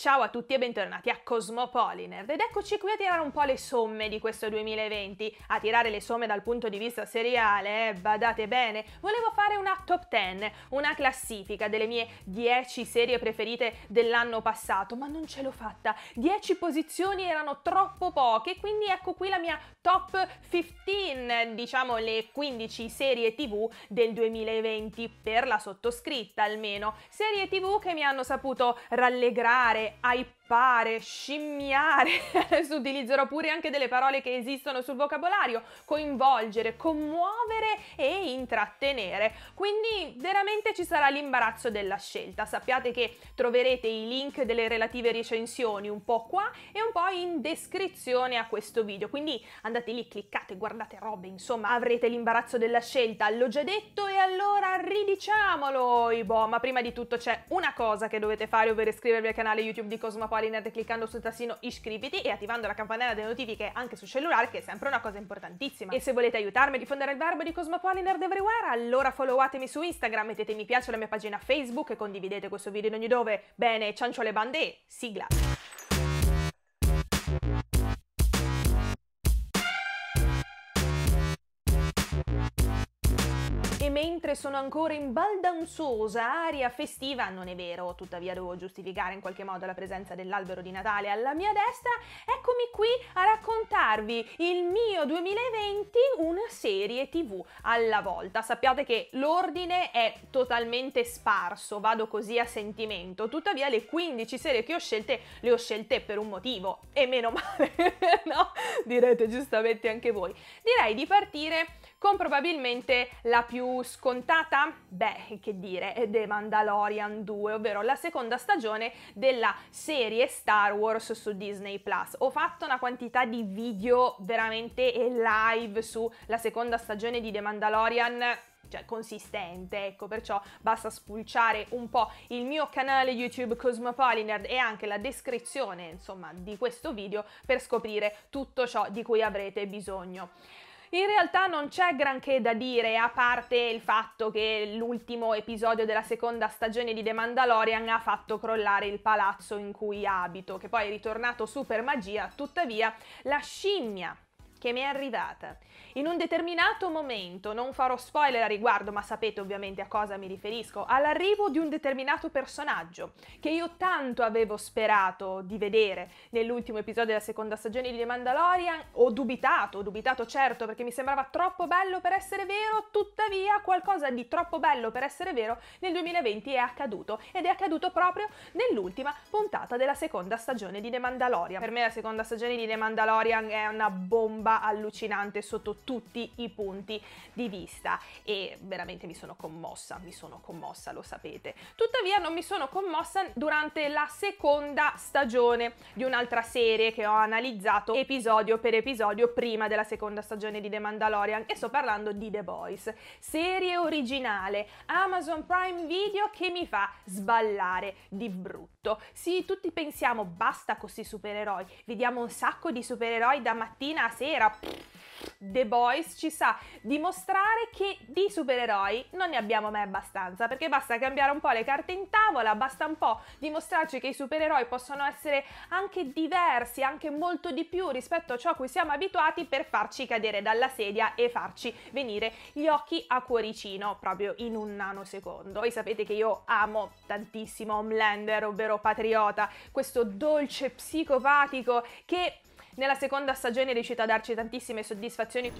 Ciao a tutti e bentornati a Cosmopoliner ed eccoci qui a tirare un po' le somme di questo 2020. A tirare le somme dal punto di vista seriale, eh, badate bene, volevo fare una top 10, una classifica delle mie 10 serie preferite dell'anno passato, ma non ce l'ho fatta. 10 posizioni erano troppo poche, quindi ecco qui la mia top 15, diciamo le 15 serie TV del 2020 per la sottoscritta almeno. Serie TV che mi hanno saputo rallegrare é, a scippare, scimmiare, adesso utilizzerò pure anche delle parole che esistono sul vocabolario, coinvolgere, commuovere e intrattenere. Quindi veramente ci sarà l'imbarazzo della scelta. Sappiate che troverete i link delle relative recensioni un po' qua e un po' in descrizione a questo video. Quindi andate lì, cliccate, guardate robe, insomma, avrete l'imbarazzo della scelta, l'ho già detto e allora ridiciamolo, boh, ma prima di tutto c'è una cosa che dovete fare, ovvero iscrivervi al canale YouTube di Cosmopolitan Wired cliccando sul tassino iscriviti e attivando la campanella delle notifiche anche sul cellulare che è sempre una cosa importantissima. E se volete aiutarmi a diffondere il verbo di Cosmopolin Nerd Everywhere allora followatemi su Instagram, mettete mi piace alla mia pagina Facebook e condividete questo video in ogni dove. Bene, ciancio le bande e sigla! E mentre sono ancora in baldanzosa aria festiva, non è vero, tuttavia devo giustificare in qualche modo la presenza dell'albero di Natale alla mia destra, eccomi qui a raccontarvi il mio 2020 una serie tv alla volta. Sappiate che l'ordine è totalmente sparso, vado così a sentimento, tuttavia le 15 serie che ho scelte le ho scelte per un motivo e meno male, no? Direte giustamente anche voi. Direi di partire con probabilmente la più scontata, beh, che dire, The Mandalorian 2, ovvero la seconda stagione della serie Star Wars su Disney Plus. Ho fatto una quantità di video veramente live sulla seconda stagione di The Mandalorian cioè consistente, ecco, perciò basta spulciare un po' il mio canale YouTube Cosmopolinerd e anche la descrizione, insomma, di questo video per scoprire tutto ciò di cui avrete bisogno. In realtà non c'è granché da dire, a parte il fatto che l'ultimo episodio della seconda stagione di The Mandalorian ha fatto crollare il palazzo in cui abito, che poi è ritornato super magia, tuttavia la scimmia che mi è arrivata in un determinato momento, non farò spoiler a riguardo, ma sapete ovviamente a cosa mi riferisco, all'arrivo di un determinato personaggio che io tanto avevo sperato di vedere nell'ultimo episodio della seconda stagione di The Mandalorian, ho dubitato, ho dubitato certo perché mi sembrava troppo bello per essere vero, tuttavia qualcosa di troppo bello per essere vero nel 2020 è accaduto ed è accaduto proprio nell'ultima puntata della seconda stagione di The Mandalorian. Per me la seconda stagione di The Mandalorian è una bomba allucinante sotto tutti i punti di vista e veramente mi sono commossa, mi sono commossa, lo sapete. Tuttavia non mi sono commossa durante la seconda stagione di un'altra serie che ho analizzato episodio per episodio prima della seconda stagione di The Mandalorian e sto parlando di The Boys, serie originale Amazon Prime Video che mi fa sballare di brutto. Sì, tutti pensiamo basta con questi supereroi, vediamo un sacco di supereroi da mattina a sera. Pff The Boys ci sa dimostrare che di supereroi non ne abbiamo mai abbastanza, perché basta cambiare un po' le carte in tavola, basta un po' dimostrarci che i supereroi possono essere anche diversi, anche molto di più rispetto a ciò a cui siamo abituati per farci cadere dalla sedia e farci venire gli occhi a cuoricino proprio in un nanosecondo. Voi sapete che io amo tantissimo Homelander, ovvero Patriota, questo dolce psicopatico che nella seconda stagione riuscite a darci tantissime soddisfazioni.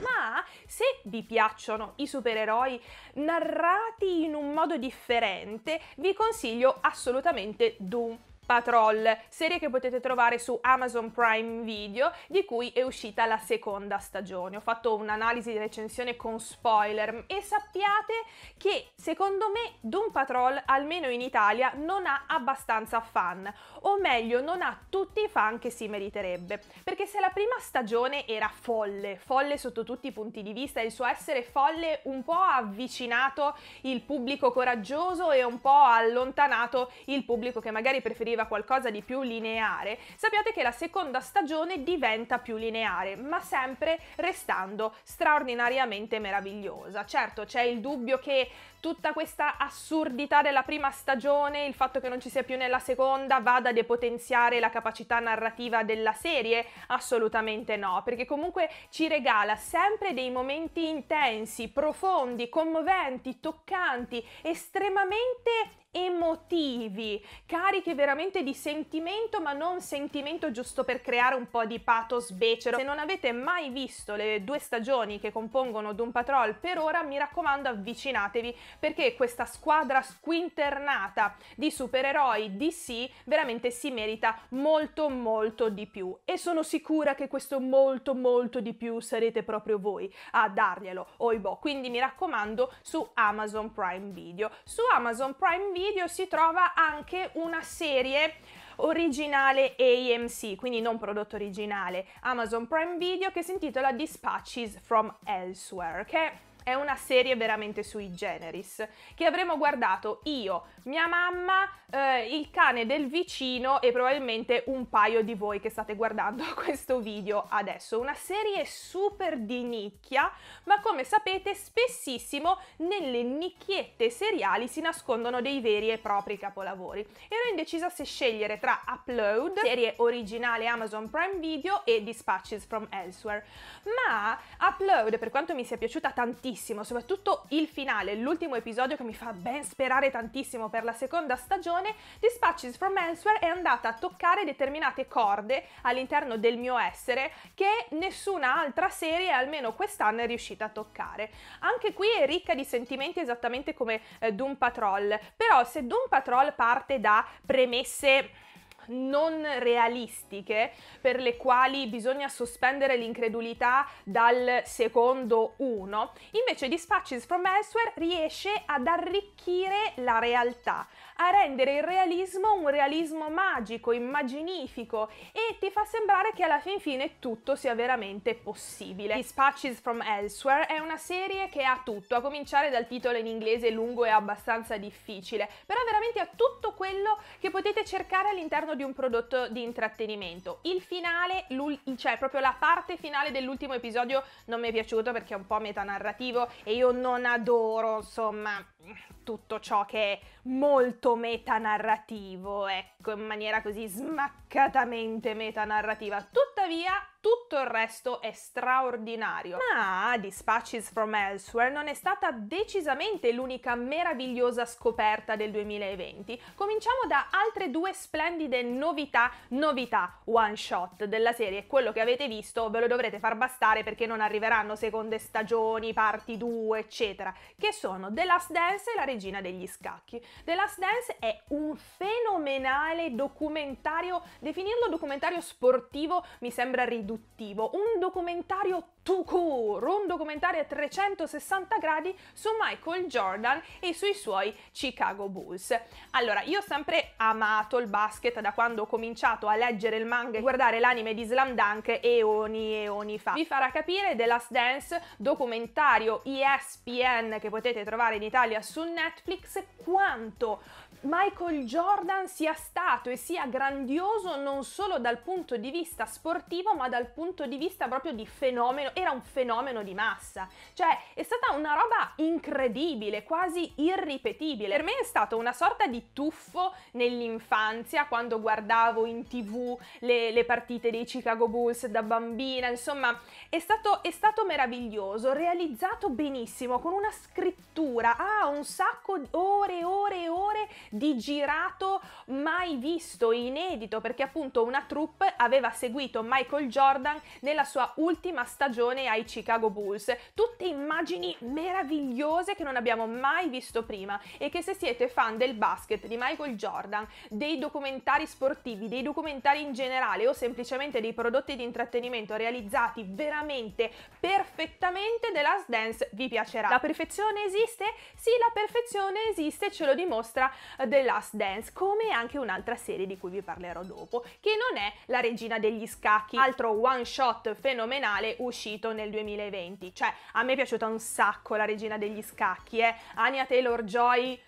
Ma se vi piacciono i supereroi narrati in un modo differente, vi consiglio assolutamente Doom Patrol, serie che potete trovare su Amazon Prime Video, di cui è uscita la seconda stagione. Ho fatto un'analisi di recensione con spoiler e sappiate che secondo me Doom Patrol, almeno in Italia, non ha abbastanza fan, o meglio non ha tutti i fan che si meriterebbe, perché se la prima stagione era folle, folle sotto tutti i punti di vista, il suo essere folle un po' ha avvicinato il pubblico coraggioso e un po' ha allontanato il pubblico che magari preferiva seguiva qualcosa di più lineare, sappiate che la seconda stagione diventa più lineare, ma sempre restando straordinariamente meravigliosa. Certo, c'è il dubbio che tutta questa assurdità della prima stagione, il fatto che non ci sia più nella seconda, vada a depotenziare la capacità narrativa della serie? Assolutamente no, perché comunque ci regala sempre dei momenti intensi, profondi, commoventi, toccanti, estremamente emotivi, carichi veramente di sentimento, ma non sentimento giusto per creare un po' di pathos becero. Se non avete mai visto le due stagioni che compongono Doom Patrol per ora, mi raccomando avvicinatevi perché questa squadra squinternata di supereroi DC veramente si merita molto molto di più e sono sicura che questo molto molto di più sarete proprio voi a darglielo, oibò. Quindi mi raccomando su Amazon Prime Video. Su Amazon Prime Video video si trova anche una serie originale AMC, quindi non prodotto originale, Amazon Prime Video, che si intitola Dispatches from Elsewhere, che è una serie veramente sui generis, che avremmo guardato io, mia mamma, eh, il cane del vicino e probabilmente un paio di voi che state guardando questo video adesso. Una serie super di nicchia, ma come sapete spessissimo nelle nicchiette seriali si nascondono dei veri e propri capolavori. Ero indecisa se scegliere tra Upload, serie originale Amazon Prime Video e Dispatches from Elsewhere, ma Upload, per quanto mi sia piaciuta tantissimo, tantissimo, soprattutto il finale, l'ultimo episodio che mi fa ben sperare tantissimo per la seconda stagione, Dispatches from Elsewhere è andata a toccare determinate corde all'interno del mio essere che nessuna altra serie, almeno quest'anno, è riuscita a toccare. Anche qui è ricca di sentimenti esattamente come eh, Doom Patrol, però se Doom Patrol parte da premesse non realistiche per le quali bisogna sospendere l'incredulità dal secondo uno, invece Dispatches from Elsewhere riesce ad arricchire la realtà, a rendere il realismo un realismo magico, immaginifico e ti fa sembrare che alla fin fine tutto sia veramente possibile. Dispatches from Elsewhere è una serie che ha tutto, a cominciare dal titolo in inglese lungo e abbastanza difficile, però veramente ha tutto quello che potete cercare all'interno di un prodotto di intrattenimento. Il finale, cioè proprio la parte finale dell'ultimo episodio non mi è piaciuto perché è un po' metanarrativo e io non adoro, insomma, tutto ciò che è molto metanarrativo, ecco, in maniera così smaccatamente metanarrativa. Tuttavia, tutto il resto è straordinario. Ma Dispatches from Elsewhere non è stata decisamente l'unica meravigliosa scoperta del 2020. Cominciamo da altre due splendide novità, novità one shot della serie. Quello che avete visto ve lo dovrete far bastare perché non arriveranno seconde stagioni, parti 2, eccetera, che sono The Last Dance e La regina degli scacchi. The Last Dance è un fenomenale documentario, definirlo documentario sportivo mi sembra riduttivo introduttivo, un documentario court, un documentario a 360 gradi su Michael Jordan e sui suoi Chicago Bulls. Allora, io ho sempre amato il basket da quando ho cominciato a leggere il manga e guardare l'anime di Slam Dunk eoni e eoni fa. Vi farà capire The Last Dance, documentario ESPN che potete trovare in Italia su Netflix, quanto Michael Jordan sia stato e sia grandioso non solo dal punto di vista sportivo ma dal punto di vista proprio di fenomeno era un fenomeno di massa, cioè è stata una roba incredibile, quasi irripetibile. Per me è stato una sorta di tuffo nell'infanzia, quando guardavo in tv le, le partite dei Chicago Bulls da bambina, insomma è stato, è stato meraviglioso, realizzato benissimo, con una scrittura lettura, ah un sacco di ore, ore e ore di girato mai visto, inedito, perché appunto una troupe aveva seguito Michael Jordan nella sua ultima stagione ai Chicago Bulls. Tutte immagini meravigliose che non abbiamo mai visto prima e che se siete fan del basket di Michael Jordan, dei documentari sportivi, dei documentari in generale o semplicemente dei prodotti di intrattenimento realizzati veramente perfettamente, The Last Dance vi piacerà. La perfezione esiste? sì, la perfezione esiste, ce lo dimostra eh, The Last Dance, come anche un'altra serie di cui vi parlerò dopo, che non è La regina degli scacchi, altro one shot fenomenale uscito nel 2020. Cioè, a me è piaciuta un sacco La regina degli scacchi, eh. Ania Taylor-Joy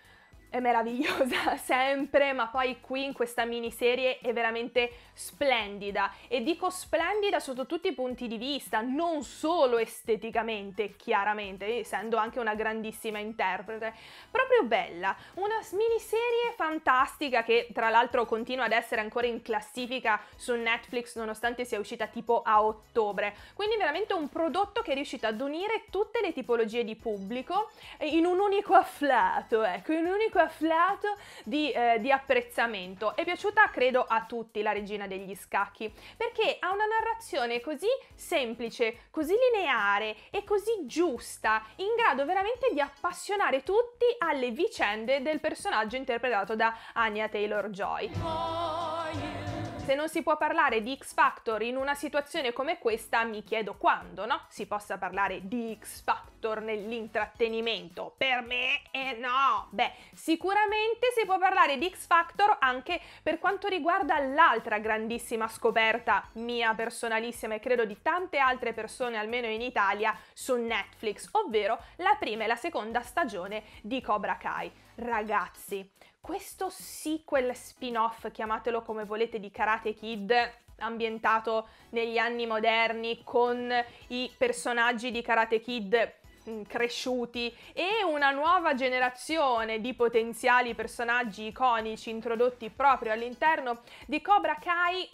è meravigliosa sempre, ma poi qui in questa miniserie è veramente splendida e dico splendida sotto tutti i punti di vista, non solo esteticamente, chiaramente, eh, essendo anche una grandissima interprete, proprio bella, una miniserie fantastica che tra l'altro continua ad essere ancora in classifica su Netflix nonostante sia uscita tipo a ottobre, quindi veramente un prodotto che è riuscito ad unire tutte le tipologie di pubblico in un unico afflato, ecco, in un unico up di, eh, di apprezzamento. È piaciuta credo a tutti la regina degli scacchi perché ha una narrazione così semplice, così lineare e così giusta, in grado veramente di appassionare tutti alle vicende del personaggio interpretato da Anya Taylor Joy se non si può parlare di X Factor in una situazione come questa, mi chiedo quando, no? Si possa parlare di X Factor nell'intrattenimento. Per me, è eh, no! Beh, sicuramente si può parlare di X Factor anche per quanto riguarda l'altra grandissima scoperta mia personalissima e credo di tante altre persone, almeno in Italia, su Netflix, ovvero la prima e la seconda stagione di Cobra Kai. Ragazzi, questo sequel spin-off, chiamatelo come volete, di Karate Kid, ambientato negli anni moderni con i personaggi di Karate Kid mm, cresciuti e una nuova generazione di potenziali personaggi iconici introdotti proprio all'interno di Cobra Kai,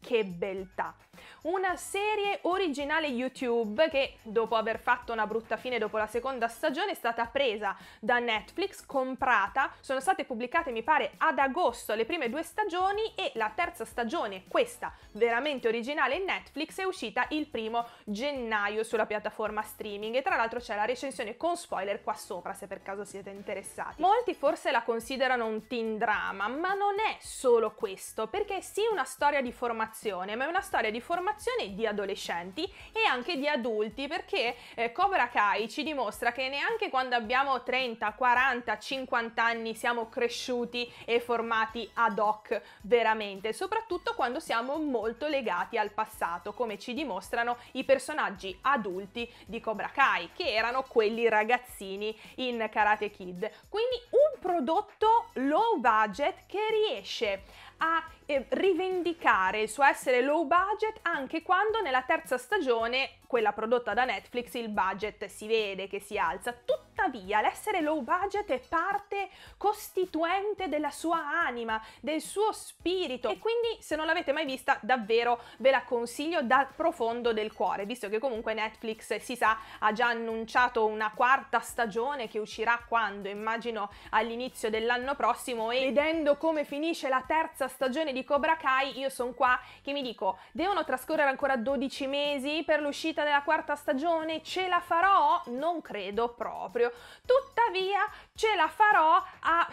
che beltà! una serie originale YouTube che, dopo aver fatto una brutta fine dopo la seconda stagione, è stata presa da Netflix, comprata, sono state pubblicate mi pare ad agosto le prime due stagioni e la terza stagione, questa veramente originale in Netflix, è uscita il primo gennaio sulla piattaforma streaming e tra l'altro c'è la recensione con spoiler qua sopra se per caso siete interessati. Molti forse la considerano un teen drama, ma non è solo questo, perché è sì una storia di formazione, ma è una storia di formazione formazione di adolescenti e anche di adulti perché eh, Cobra Kai ci dimostra che neanche quando abbiamo 30, 40, 50 anni siamo cresciuti e formati ad hoc veramente, soprattutto quando siamo molto legati al passato, come ci dimostrano i personaggi adulti di Cobra Kai, che erano quelli ragazzini in Karate Kid. Quindi un prodotto low budget che riesce a eh, rivendicare il suo essere low budget anche quando nella terza stagione, quella prodotta da Netflix, il budget si vede che si alza. Tutto Tuttavia, l'essere low budget è parte costituente della sua anima, del suo spirito e quindi se non l'avete mai vista, davvero ve la consiglio dal profondo del cuore, visto che comunque Netflix si sa ha già annunciato una quarta stagione che uscirà quando, immagino all'inizio dell'anno prossimo e vedendo come finisce la terza stagione di Cobra Kai, io sono qua che mi dico, devono trascorrere ancora 12 mesi per l'uscita della quarta stagione? Ce la farò? Non credo proprio. Tuttavia ce la farò a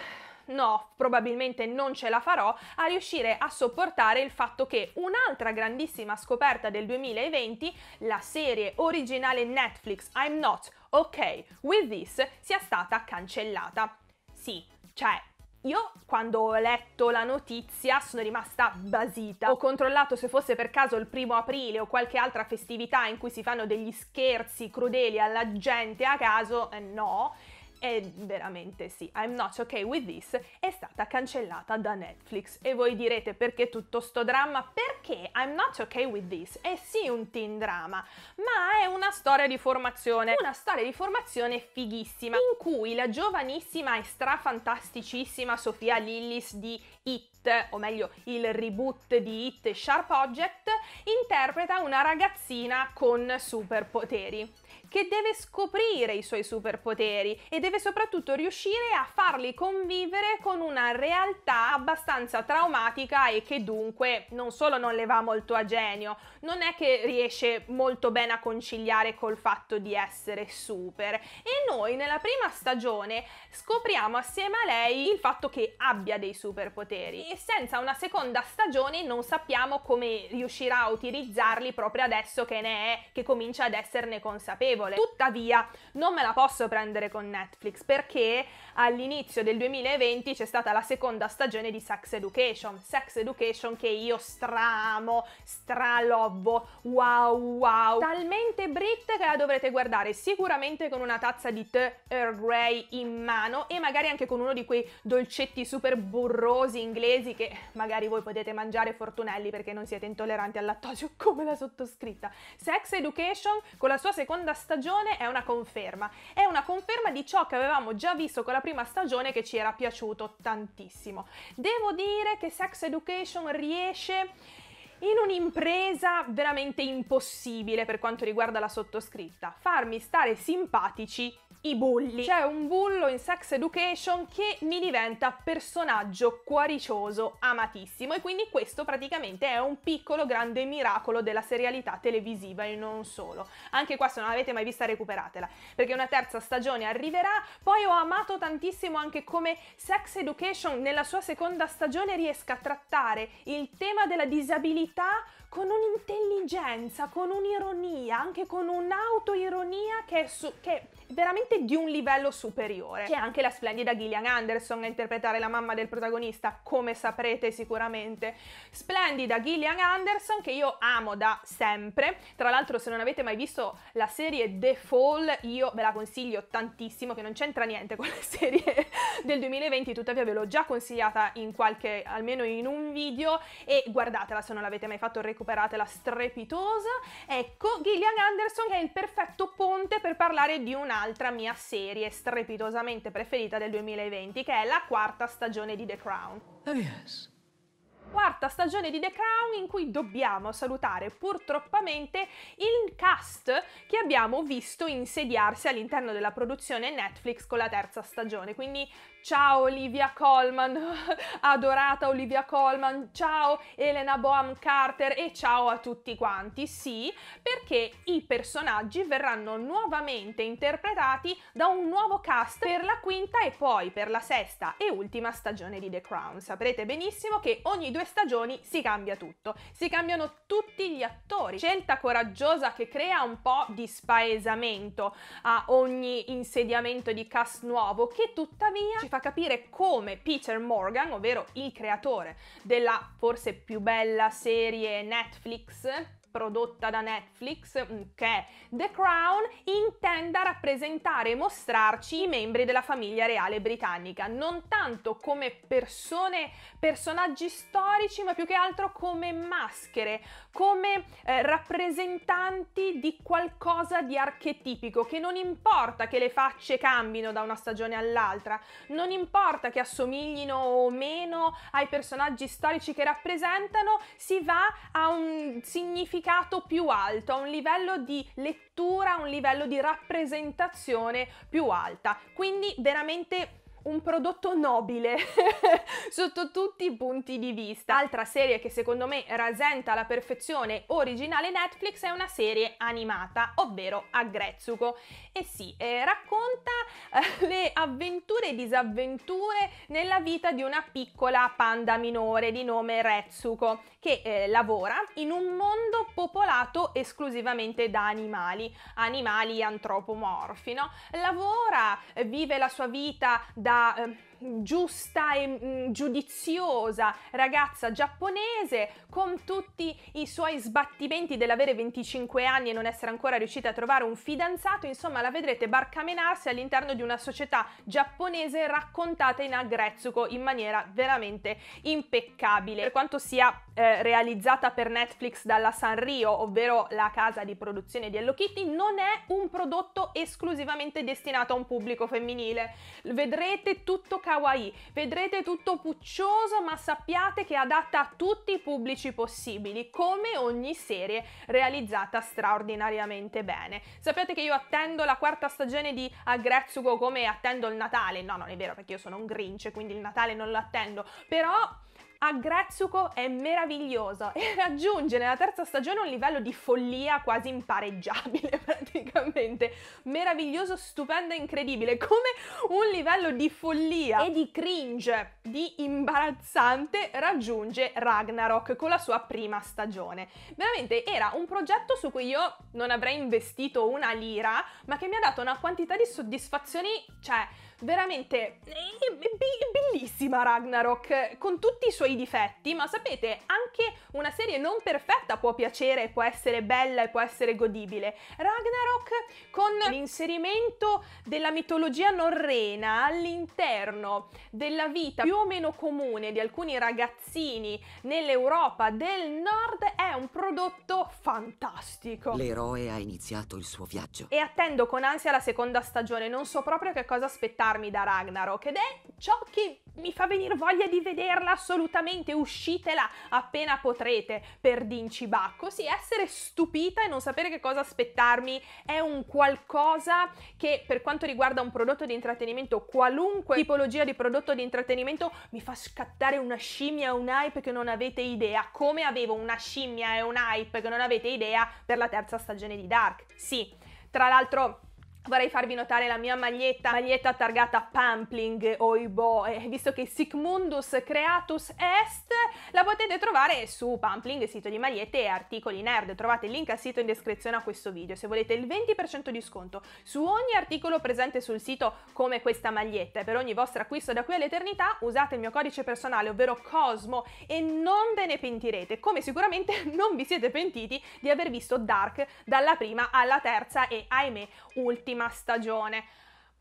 no, probabilmente non ce la farò a riuscire a sopportare il fatto che un'altra grandissima scoperta del 2020, la serie originale Netflix I'm Not Okay With This, sia stata cancellata. Sì, cioè io quando ho letto la notizia sono rimasta basita. Ho controllato se fosse per caso il primo aprile o qualche altra festività in cui si fanno degli scherzi crudeli alla gente a caso, eh, no e veramente sì, I'm not okay with this è stata cancellata da Netflix. E voi direte perché tutto sto dramma? Perché I'm not okay with this è sì un teen drama, ma è una storia di formazione, una storia di formazione fighissima, in cui la giovanissima e strafantasticissima Sofia Lillis di It o meglio il reboot di It Sharp Object, interpreta una ragazzina con superpoteri che deve scoprire i suoi superpoteri e deve soprattutto riuscire a farli convivere con una realtà abbastanza traumatica e che dunque non solo non le va molto a genio, non è che riesce molto bene a conciliare col fatto di essere super. E noi nella prima stagione scopriamo assieme a lei il fatto che abbia dei superpoteri e senza una seconda stagione non sappiamo come riuscirà a utilizzarli proprio adesso che ne è, che comincia ad esserne consapevole consapevole. Tuttavia non me la posso prendere con Netflix perché all'inizio del 2020 c'è stata la seconda stagione di Sex Education. Sex Education che io stramo, stralobbo, wow wow. Talmente Brit che la dovrete guardare sicuramente con una tazza di tè Earl Grey in mano e magari anche con uno di quei dolcetti super burrosi inglesi che magari voi potete mangiare fortunelli perché non siete intolleranti al lattosio come la sottoscritta. Sex Education con la sua seconda stagione stagione è una conferma, è una conferma di ciò che avevamo già visto con la prima stagione che ci era piaciuto tantissimo. Devo dire che Sex Education riesce in un'impresa veramente impossibile per quanto riguarda la sottoscritta, farmi stare simpatici i bulli. C'è un bullo in Sex Education che mi diventa personaggio cuoricioso, amatissimo e quindi questo praticamente è un piccolo grande miracolo della serialità televisiva e non solo. Anche qua se non l'avete mai vista recuperatela, perché una terza stagione arriverà, poi ho amato tantissimo anche come Sex Education nella sua seconda stagione riesca a trattare il tema della disabilità con un'intelligenza, con un'ironia, anche con un'autoironia che è, su, che veramente di un livello superiore. C'è anche la splendida Gillian Anderson a interpretare la mamma del protagonista, come saprete sicuramente. Splendida Gillian Anderson che io amo da sempre. Tra l'altro se non avete mai visto la serie The Fall, io ve la consiglio tantissimo, che non c'entra niente con la serie del 2020, tuttavia ve l'ho già consigliata in qualche, almeno in un video, e guardatela se non l'avete mai fatto, recuperatela strepitosa. Ecco, Gillian Anderson è il perfetto ponte per parlare di una un'altra mia serie strepitosamente preferita del 2020, che è la quarta stagione di The Crown. Oh yes quarta stagione di The Crown in cui dobbiamo salutare purtroppamente il cast che abbiamo visto insediarsi all'interno della produzione Netflix con la terza stagione, quindi Ciao Olivia Colman, adorata Olivia Colman, ciao Elena Boam Carter e ciao a tutti quanti. Sì, perché i personaggi verranno nuovamente interpretati da un nuovo cast per la quinta e poi per la sesta e ultima stagione di The Crown. Saprete benissimo che ogni due stagioni si cambia tutto, si cambiano tutti gli attori. Scelta coraggiosa che crea un po' di spaesamento a ogni insediamento di cast nuovo che tuttavia ci fa capire come Peter Morgan, ovvero il creatore della forse più bella serie Netflix, prodotta da Netflix, mm, che è The Crown, intenda rappresentare e mostrarci i membri della famiglia reale britannica, non tanto come persone, personaggi storici, ma più che altro come maschere, come eh, rappresentanti di qualcosa di archetipico, che non importa che le facce cambino da una stagione all'altra, non importa che assomiglino o meno ai personaggi storici che rappresentano, si va a un significato più alto, a un livello di lettura, a un livello di rappresentazione più alta. Quindi veramente un prodotto nobile sotto tutti i punti di vista. Altra serie che secondo me rasenta la perfezione originale Netflix è una serie animata, ovvero Aggrezzuko. E sì, eh, racconta eh, le avventure e disavventure nella vita di una piccola panda minore di nome Retsuko, che eh, lavora in un mondo popolato esclusivamente da animali, animali antropomorfi, no? Lavora, vive la sua vita da Yeah. Uh, giusta e mh, mm, giudiziosa ragazza giapponese con tutti i suoi sbattimenti dell'avere 25 anni e non essere ancora riuscita a trovare un fidanzato, insomma la vedrete barcamenarsi all'interno di una società giapponese raccontata in aggrezzuco in maniera veramente impeccabile. Per quanto sia eh, realizzata per Netflix dalla Sanrio, ovvero la casa di produzione di Hello Kitty, non è un prodotto esclusivamente destinato a un pubblico femminile. Vedrete tutto kawaii. Vedrete tutto puccioso, ma sappiate che è adatta a tutti i pubblici possibili, come ogni serie realizzata straordinariamente bene. Sapete che io attendo la quarta stagione di Agretsuko come attendo il Natale. No, non è vero, perché io sono un Grinch, quindi il Natale non lo attendo, però a Gretsuko è meraviglioso e raggiunge nella terza stagione un livello di follia quasi impareggiabile praticamente. Meraviglioso, stupendo e incredibile, come un livello di follia e di cringe, di imbarazzante raggiunge Ragnarok con la sua prima stagione. Veramente era un progetto su cui io non avrei investito una lira, ma che mi ha dato una quantità di soddisfazioni, cioè veramente eh, bellissima Ragnarok, con tutti i suoi difetti, ma sapete, anche una serie non perfetta può piacere, può essere bella e può essere godibile. Ragnarok con l'inserimento della mitologia norrena all'interno della vita più o meno comune di alcuni ragazzini nell'Europa del nord è un prodotto fantastico. L'eroe ha iniziato il suo viaggio. E attendo con ansia la seconda stagione, non so proprio che cosa aspettare liberarmi da Ragnarok ed è ciò che mi fa venire voglia di vederla assolutamente, uscitela appena potrete per Dincibacco. Sì, essere stupita e non sapere che cosa aspettarmi è un qualcosa che per quanto riguarda un prodotto di intrattenimento, qualunque tipologia di prodotto di intrattenimento, mi fa scattare una scimmia e un hype che non avete idea, come avevo una scimmia e un hype che non avete idea per la terza stagione di Dark. Sì, tra l'altro vorrei farvi notare la mia maglietta, maglietta targata Pampling o eh, visto che Sicmundus Creatus Est la potete trovare su Pampling, sito di magliette e articoli nerd. Trovate il link al sito in descrizione a questo video. Se volete il 20% di sconto su ogni articolo presente sul sito come questa maglietta e per ogni vostro acquisto da qui all'eternità usate il mio codice personale, ovvero Cosmo, e non ve ne pentirete, come sicuramente non vi siete pentiti di aver visto Dark dalla prima alla terza e ahimè ultima prima stagione.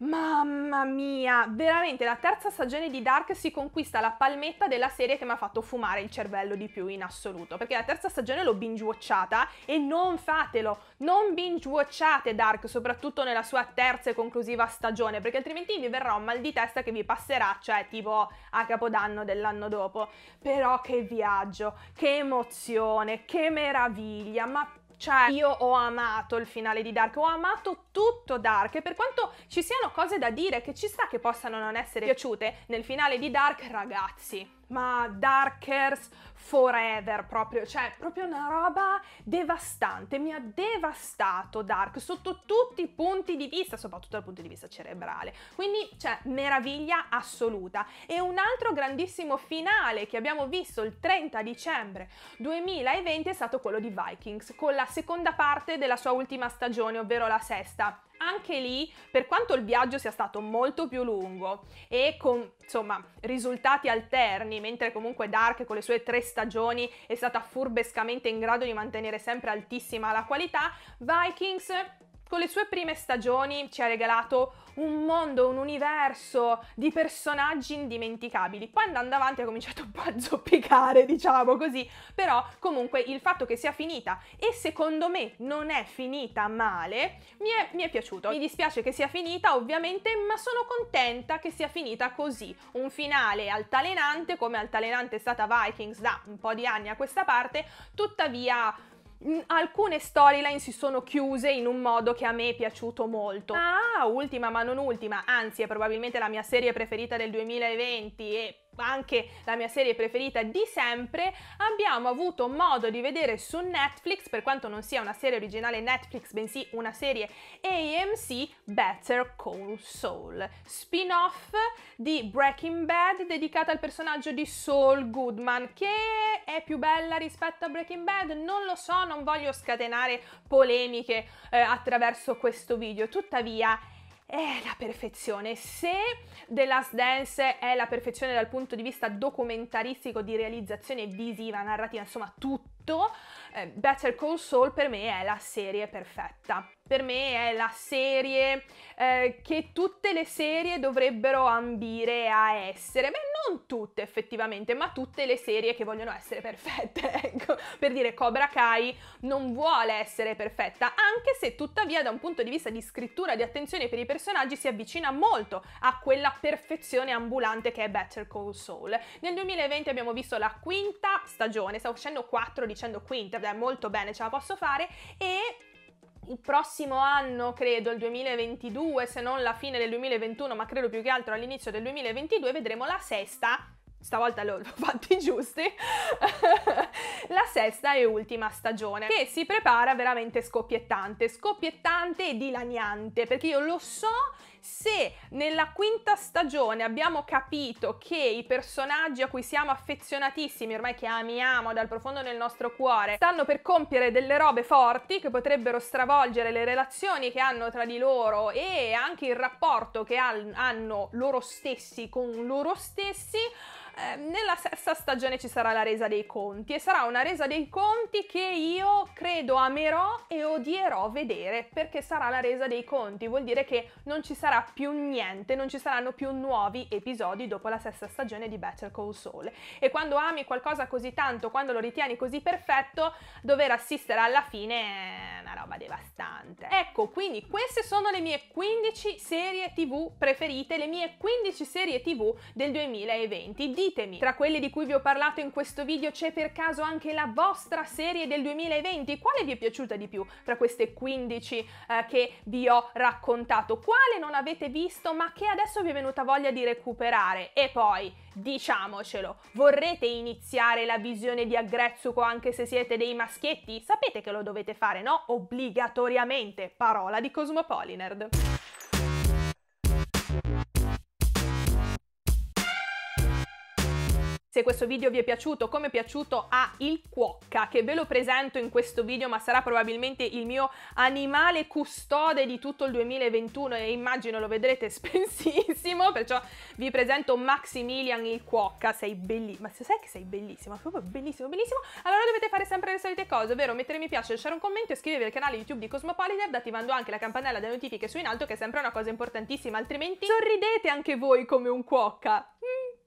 Mamma mia, veramente la terza stagione di Dark si conquista la palmetta della serie che mi ha fatto fumare il cervello di più in assoluto, perché la terza stagione l'ho binge-watchata e non fatelo, non binge-watchate Dark, soprattutto nella sua terza e conclusiva stagione, perché altrimenti vi verrà un mal di testa che vi passerà, cioè tipo a capodanno dell'anno dopo. Però che viaggio, che emozione, che meraviglia, ma cioè, io ho amato il finale di Dark, ho amato tutto Dark e per quanto ci siano cose da dire che ci sta che possano non essere piaciute nel finale di Dark, ragazzi, ma Darkers forever proprio, cioè proprio una roba devastante, mi ha devastato Dark sotto tutti i punti di vista, soprattutto dal punto di vista cerebrale. Quindi, cioè, meraviglia assoluta. E un altro grandissimo finale che abbiamo visto il 30 dicembre 2020 è stato quello di Vikings, con la seconda parte della sua ultima stagione, ovvero la sesta anche lì, per quanto il viaggio sia stato molto più lungo e con insomma risultati alterni, mentre comunque Dark con le sue tre stagioni è stata furbescamente in grado di mantenere sempre altissima la qualità. Vikings con le sue prime stagioni ci ha regalato un mondo, un universo di personaggi indimenticabili. Poi andando avanti ha cominciato un po' a zoppicare, diciamo così, però comunque il fatto che sia finita e secondo me non è finita male, mi è, mi è piaciuto. Mi dispiace che sia finita ovviamente, ma sono contenta che sia finita così. Un finale altalenante, come altalenante è stata Vikings da un po' di anni a questa parte, tuttavia Alcune storyline si sono chiuse in un modo che a me è piaciuto molto. Ah, ultima ma non ultima, anzi è probabilmente la mia serie preferita del 2020 e anche la mia serie preferita di sempre, abbiamo avuto modo di vedere su Netflix, per quanto non sia una serie originale Netflix, bensì una serie AMC, Better Call Saul, spin-off di Breaking Bad dedicata al personaggio di Saul Goodman, che è più bella rispetto a Breaking Bad? Non lo so, non voglio scatenare polemiche eh, attraverso questo video, tuttavia è la perfezione. Se The Last Dance è la perfezione dal punto di vista documentaristico, di realizzazione visiva, narrativa, insomma tutto, tutto, eh, Better Call Saul per me è la serie perfetta. Per me è la serie eh, che tutte le serie dovrebbero ambire a essere. Beh, non tutte effettivamente, ma tutte le serie che vogliono essere perfette. ecco, per dire Cobra Kai non vuole essere perfetta, anche se tuttavia da un punto di vista di scrittura, di attenzione per i personaggi si avvicina molto a quella perfezione ambulante che è Better Call Saul. Nel 2020 abbiamo visto la quinta stagione, sta uscendo quattro di dicendo qui internet molto bene, ce la posso fare e il prossimo anno, credo, il 2022, se non la fine del 2021, ma credo più che altro all'inizio del 2022, vedremo la sesta stavolta l'ho fatti giusti, la sesta e ultima stagione che si prepara veramente scoppiettante, scoppiettante e dilaniante perché io lo so se nella quinta stagione abbiamo capito che i personaggi a cui siamo affezionatissimi, ormai che amiamo dal profondo del nostro cuore, stanno per compiere delle robe forti che potrebbero stravolgere le relazioni che hanno tra di loro e anche il rapporto che hanno loro stessi con loro stessi, Ehm, nella sesta stagione ci sarà la resa dei conti e sarà una resa dei conti che io credo amerò e odierò vedere perché sarà la resa dei conti, vuol dire che non ci sarà più niente, non ci saranno più nuovi episodi dopo la sesta stagione di Better Call Saul e quando ami qualcosa così tanto, quando lo ritieni così perfetto, dover assistere alla fine è una roba devastante. Ecco, quindi queste sono le mie 15 serie TV preferite, le mie 15 serie TV del 2020 di Ditemi, tra quelli di cui vi ho parlato in questo video c'è per caso anche la vostra serie del 2020? Quale vi è piaciuta di più tra queste 15 eh, che vi ho raccontato? Quale non avete visto ma che adesso vi è venuta voglia di recuperare? E poi, diciamocelo, vorrete iniziare la visione di Agrezzuko anche se siete dei maschietti? Sapete che lo dovete fare, no? Obbligatoriamente, parola di Cosmopolinerd. Se questo video vi è piaciuto, come è piaciuto a il cuocca, che ve lo presento in questo video, ma sarà probabilmente il mio animale custode di tutto il 2021 e immagino lo vedrete spensissimo, perciò vi presento Maximilian il cuocca, sei bellissimo, ma sai che sei bellissimo, proprio bellissimo, bellissimo, allora dovete fare sempre le solite cose, ovvero mettere mi piace, lasciare un commento, iscrivervi al canale YouTube di Cosmopolitan, attivando anche la campanella delle notifiche su in alto, che è sempre una cosa importantissima, altrimenti sorridete anche voi come un cuocca. Mm.